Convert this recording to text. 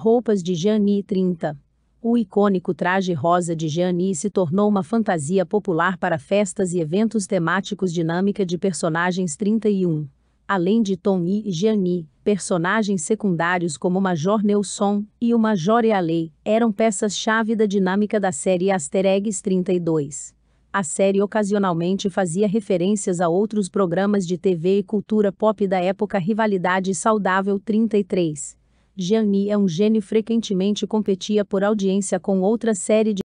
roupas de Jeanne 30. O icônico traje rosa de Jeanne se tornou uma fantasia popular para festas e eventos temáticos dinâmica de personagens 31. Além de Tom e Jeanne, personagens secundários como Major Nelson e o Major Ealey eram peças-chave da dinâmica da série Asterix 32. A série ocasionalmente fazia referências a outros programas de TV e cultura pop da época Rivalidade Saudável 33, Gianni é um gênio frequentemente competia por audiência com outra série de